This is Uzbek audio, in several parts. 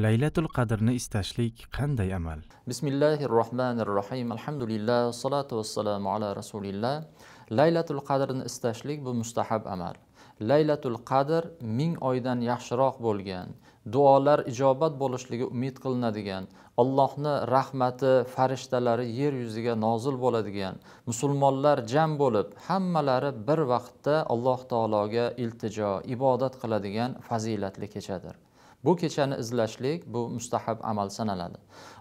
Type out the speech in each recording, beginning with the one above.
laylatul qadrni istashlik qanday amal bismillahi rohmanir rohim alhamdulillah salatu vassalamu ala rasulillah laylatul qadrni istashlik bu mustahab amal laylatul qadr ming oydan yaxshiroq bo'lgan duolar ijobat bo'lishligi umid qilinadigan allohni rahmati farishtalari yer yuziga nozil bo'ladigan musulmonlar jam bo'lib hammalari bir vaqtda alloh taologa iltijo ibodat qiladigan fazilatli kechadir bu kechani izlashlik bu mustahab amal sanaladi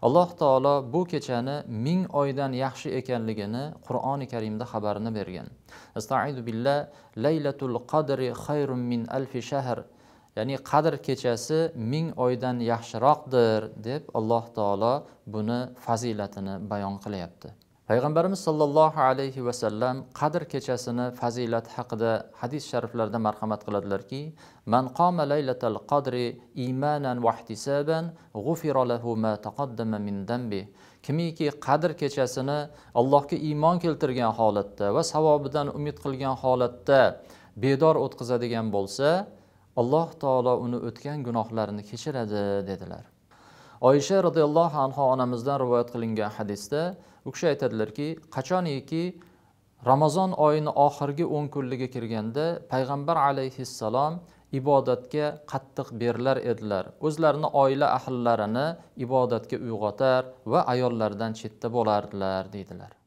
alloh taolo bu kechani ming oydan yaxshi ekanligini qur'oni karimda xabarini bergan astaidu billah laylatul qadri xayrun min alfi shahr ya'ni qadr kechasi ming oydan yaxshiroqdir deb alloh taolo buni fazilatini bayon qilyapti payg'ambarimiz sollallohu alayhi vasallam qadr kechasini fazilati haqida hadis shariflarda marhamat qiladilarki man qoma laylatal qadri imanan vahtisaban g'ufira lahu ma taqaddama min dambi kimiki qadr kechasini allohga iymon keltirgan holatda va savobidan umid qilgan holatda bedor o'tkazadigan bo'lsa alloh taolo uni o'tgan gunohlarini kechiradi dedilar oysha roziyallohu anhu onamizdan rivoyat qilingan hadisda u kishi aytadilarki qachoniki ramazon oyini oxirgi o'n kunligi kirganda payg'ambar alayhissalom ibodatga qattiq berilar edilar o'zlarini oila ahllarini ibodatga uyg'otar va ayollardan chetda bo'lardilar deydilar